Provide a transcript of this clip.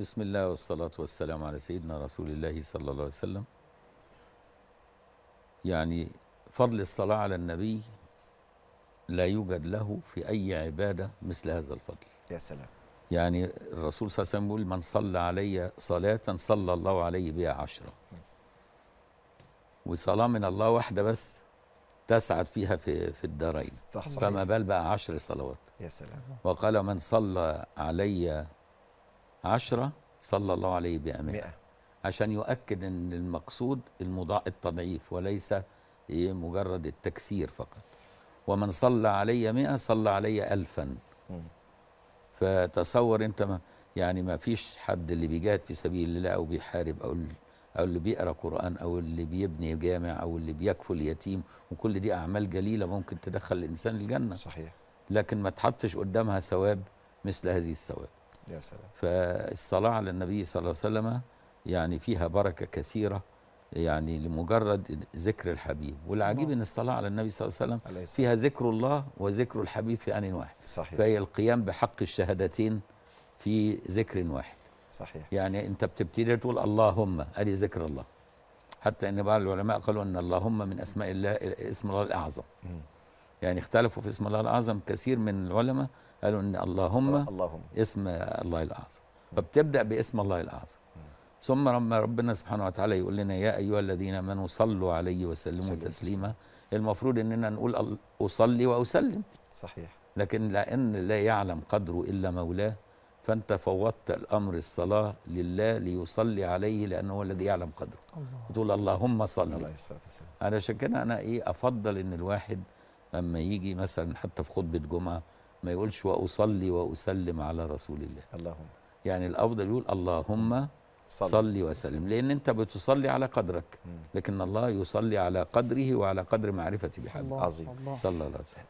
بسم الله والصلاة والسلام على سيدنا رسول الله صلى الله عليه وسلم يعني فضل الصلاة على النبي لا يوجد له في أي عبادة مثل هذا الفضل يا سلام يعني الرسول صلى الله عليه وسلم يقول من صلى علي صلاة صلى الله عليه بها عشرة وصلاة من الله واحدة بس تسعد فيها في في الدارين فما بال بقى عشر صلوات يا سلام وقال من صلى علي عشرة صلى الله عليه بأمانة 100 عشان يؤكد ان المقصود المضاء التضعيف وليس إيه، مجرد التكسير فقط ومن صلى علي 100 صلى علي ألفا فتصور انت ما يعني ما فيش حد اللي بيجاهد في سبيل الله او بيحارب او او اللي بيقرا قران او اللي بيبني جامع او اللي بيكفل يتيم وكل دي اعمال جليله ممكن تدخل الانسان الجنه صحيح لكن ما تحطش قدامها ثواب مثل هذه الثواب يا سلام فالصلاة على النبي صلى الله عليه وسلم يعني فيها بركة كثيرة يعني لمجرد ذكر الحبيب والعجيب ان الصلاه على النبي صلى الله عليه وسلم عليه فيها ذكر الله وذكر الحبيب في ان واحد صحيح فهي القيام بحق الشهادتين في ذكر واحد صحيح يعني انت بتبتدي تقول اللهم ادي ذكر الله حتى ان بعض العلماء قالوا ان اللهم من اسماء الله اسم الله الاعظم م. يعني اختلفوا في اسم الله الأعظم كثير من العلماء قالوا أن اللهم, اللهم. اسم الله الأعظم فبتبدأ باسم الله الأعظم ثم لما ربنا سبحانه وتعالى يقول لنا يا أيها الذين آمنوا صلوا عليه وسلموا تسليما المفروض أننا نقول أصلي وأسلم صحيح لكن لأن لا يعلم قدره إلا مولاه فأنت فوضت الأمر الصلاة لله ليصلي عليه لأنه هو الذي يعلم قدره الله. تقول اللهم صل على علشان كده أنا إيه أفضل إن الواحد اما يجي مثلا حتى في خطبه جمعه ما يقولش واصلي واسلم على رسول الله اللهم يعني الافضل يقول اللهم صلي, صلي وسلم لان انت بتصلي على قدرك لكن الله يصلي على قدره وعلى قدر معرفته بحبه عظيم صلى الله عليه وسلم